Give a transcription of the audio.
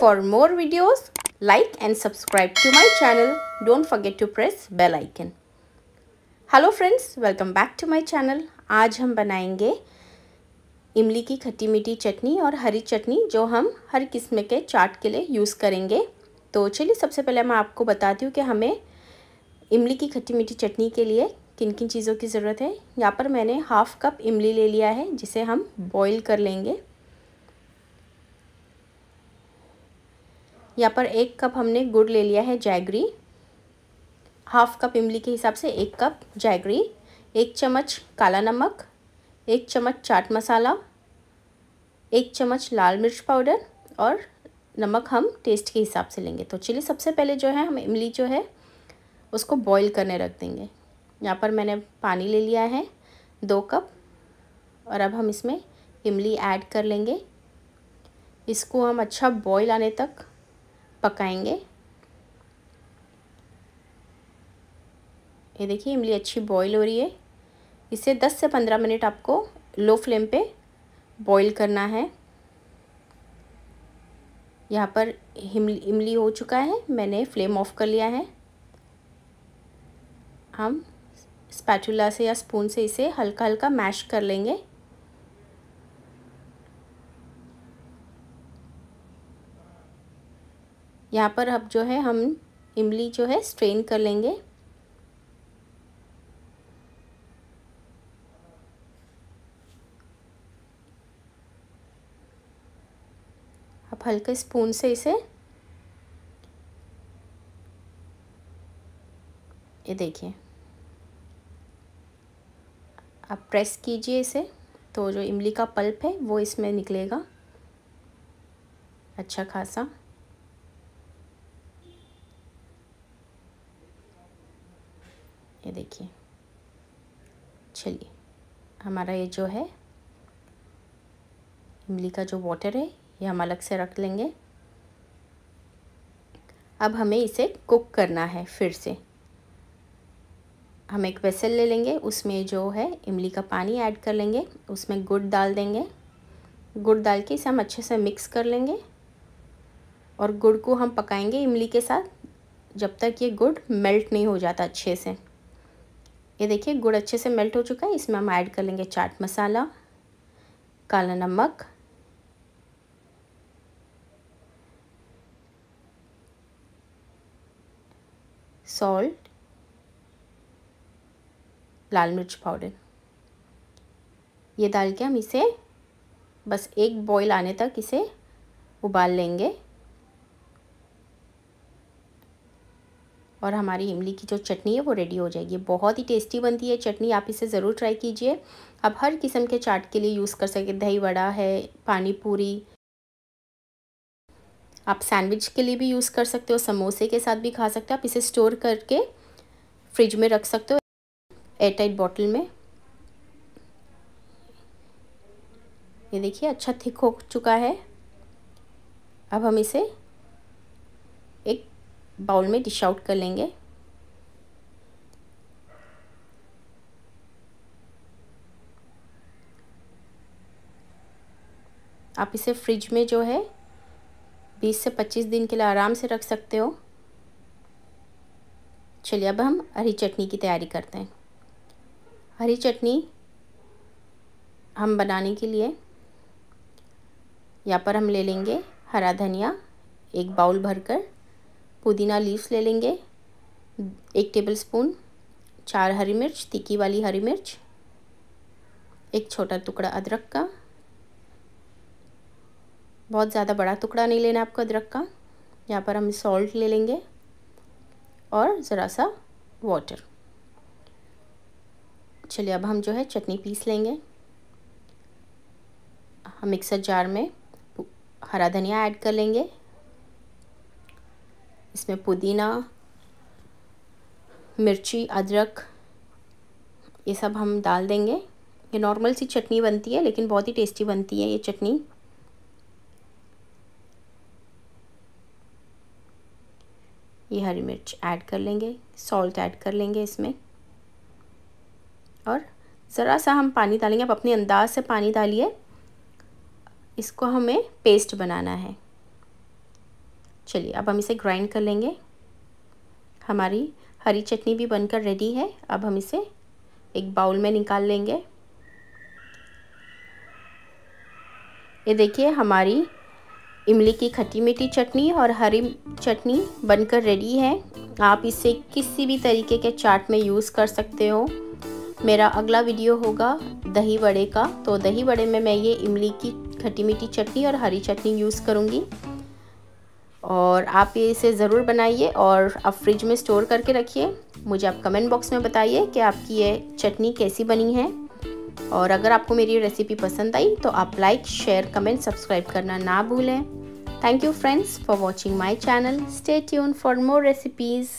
For more videos, like and subscribe to my channel. Don't forget to press bell icon. Hello friends welcome back to my channel आज हम बनाएंगे इमली की खट्टी मीठी चटनी और हरी चटनी जो हम हर किस्म के चाट के लिए यूज़ करेंगे तो चलिए सबसे पहले मैं आपको बताती हूँ कि हमें इमली की खट्टी मीठी चटनी के लिए किन किन चीज़ों की ज़रूरत है यहाँ पर मैंने हाफ़ कप इमली ले लिया है जिसे हम बॉईल कर लेंगे यहाँ पर एक कप हमने गुड़ ले लिया है जैगरी हाफ कप इमली के हिसाब से एक कप जैगरी एक चम्मच काला नमक एक चम्मच चाट मसाला एक चम्मच लाल मिर्च पाउडर और नमक हम टेस्ट के हिसाब से लेंगे तो चलिए सबसे पहले जो है हम इमली जो है उसको बॉईल करने रख देंगे यहाँ पर मैंने पानी ले लिया है दो कप और अब हम इसमें इमली ऐड कर लेंगे इसको हम अच्छा बॉईल आने तक पकाएंगे ये देखिए इमली अच्छी बॉईल हो रही है इसे 10 से 15 मिनट आपको लो फ्लेम पे बॉईल करना है यहाँ पर इमली हो चुका है मैंने फ्लेम ऑफ कर लिया है हम स्पैचुला से या स्पून से इसे हल्का हल्का मैश कर लेंगे यहाँ पर अब जो है हम इमली जो है स्ट्रेन कर लेंगे अब हल्के स्पून से इसे ये देखिए आप प्रेस कीजिए इसे तो जो इमली का पल्प है वो इसमें निकलेगा अच्छा खासा ये देखिए चलिए हमारा ये जो है इमली का जो वाटर है ये हम अलग से रख लेंगे अब हमें इसे कुक करना है फिर से हम एक वेसल ले लेंगे उसमें जो है इमली का पानी ऐड कर लेंगे उसमें गुड़ डाल देंगे गुड़ डाल के इसे हम अच्छे से मिक्स कर लेंगे और गुड़ को हम पकाएंगे इमली के साथ जब तक ये गुड़ मेल्ट नहीं हो जाता अच्छे से ये देखिए गुड़ अच्छे से मेल्ट हो चुका है इसमें हम ऐड कर लेंगे चाट मसाला काला नमक सॉल्ट लाल मिर्च पाउडर ये डाल के हम इसे बस एक बॉईल आने तक इसे उबाल लेंगे और हमारी इमली की जो चटनी है वो रेडी हो जाएगी बहुत ही टेस्टी बनती है चटनी आप इसे ज़रूर ट्राई कीजिए आप हर किस्म के चाट के लिए यूज़ कर सके दही वड़ा है पानी पूरी आप सैंडविच के लिए भी यूज़ कर सकते हो समोसे के साथ भी खा सकते हो आप इसे स्टोर करके फ्रिज में रख सकते हो एयरटाइट बॉटल में ये देखिए अच्छा थिक हो चुका है अब हम इसे बाउल में डिश आउट कर लेंगे आप इसे फ्रिज में जो है 20 से 25 दिन के लिए आराम से रख सकते हो चलिए अब हम हरी चटनी की तैयारी करते हैं हरी चटनी हम बनाने के लिए यहाँ पर हम ले लेंगे हरा धनिया एक बाउल भरकर पुदीना लीव्स ले लेंगे एक टेबल स्पून चार हरी मिर्च तीखी वाली हरी मिर्च एक छोटा टुकड़ा अदरक का बहुत ज़्यादा बड़ा टुकड़ा नहीं लेना आपको अदरक का यहाँ पर हम सॉल्ट ले लेंगे और ज़रा सा वाटर चलिए अब हम जो है चटनी पीस लेंगे हम मिक्सर जार में हरा धनिया ऐड कर लेंगे इसमें पुदीना मिर्ची अदरक ये सब हम डाल देंगे ये नॉर्मल सी चटनी बनती है लेकिन बहुत ही टेस्टी बनती है ये चटनी ये हरी मिर्च ऐड कर लेंगे सॉल्ट ऐड कर लेंगे इसमें और ज़रा सा हम पानी डालेंगे आप अपने अंदाज से पानी डालिए इसको हमें पेस्ट बनाना है चलिए अब हम इसे ग्राइंड कर लेंगे हमारी हरी चटनी भी बनकर रेडी है अब हम इसे एक बाउल में निकाल लेंगे ये देखिए हमारी इमली की खट्टी मीठी चटनी और हरी चटनी बनकर रेडी है आप इसे किसी भी तरीके के चाट में यूज़ कर सकते हो मेरा अगला वीडियो होगा दही बड़े का तो दही बड़े में मैं ये इमली की खट्टी मीठी चटनी और हरी चटनी यूज़ करूँगी और आप ये इसे ज़रूर बनाइए और आप फ्रिज में स्टोर करके रखिए मुझे आप कमेंट बॉक्स में बताइए कि आपकी ये चटनी कैसी बनी है और अगर आपको मेरी रेसिपी पसंद आई तो आप लाइक शेयर कमेंट सब्सक्राइब करना ना भूलें thank you friends for watching my channel stay tune for more recipes